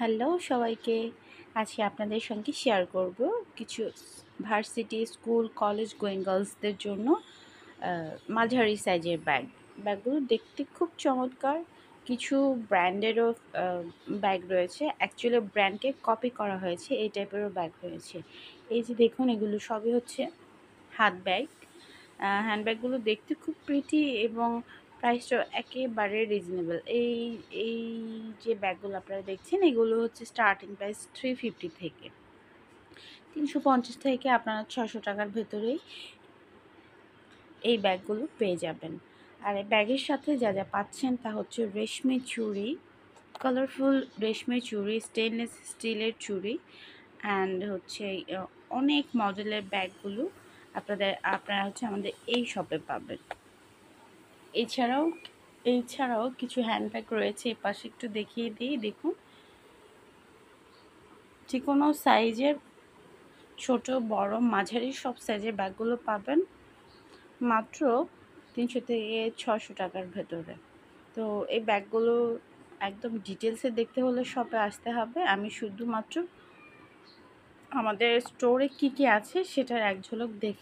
hello সবাইকে আজকে আপনাদের সঙ্গে শেয়ার করব কিছু ভার্সিটি স্কুল কলেজ গোয়িং গার্লসদের জন্য মাঝারি সাইজের ব্যাগ ব্যাগগুলো দেখতে খুব চমৎকার কিছু ব্র্যান্ডেরও ব্যাগ রয়েছে অ্যাকচুয়ালি ব্র্যান্ডকে কপি করা হয়েছে এই টাইপেরও ব্যাগ রয়েছে এই যে দেখুন এগুলো সবই হচ্ছে হাত ব্যাগ হ্যান্ডব্যাগগুলো দেখতে খুব প্রিটি এবং প্রাইসটা একেবারে রিজনেবল এই এই যে ব্যাগগুলো আপনারা দেখছেন এগুলো হচ্ছে স্টার্টিং প্রাইস থ্রি ফিফটি থেকে তিনশো পঞ্চাশ থেকে আপনারা ছশো টাকার ভেতরেই এই ব্যাগগুলো পেয়ে যাবেন আর এই ব্যাগের সাথে যা যা পাচ্ছেন তা হচ্ছে রেশমি চুড়ি কালারফুল রেশমি চুড়ি স্টেনলেস স্টিলের চুড়ি অ্যান্ড হচ্ছে অনেক মডেলের ব্যাগগুলো আপনাদের আপনারা হচ্ছে আমাদের এই শপে পাবেন এছাড়াও এই ছাড়াও কিছু হ্যান্ডব্যাগ রয়েছে এ পাশে একটু দেখিয়ে দিই দেখুন যে কোনো সাইজের ছোট বড় মাঝারি সব সাইজের ব্যাগগুলো পাবেন মাত্র তিনশো থেকে ছশো টাকার ভেতরে তো এই ব্যাগগুলো একদম ডিটেলসে দেখতে হলে শপে আসতে হবে আমি শুধুমাত্র আমাদের স্টোরে কি কি আছে সেটার এক ঝলক দেখে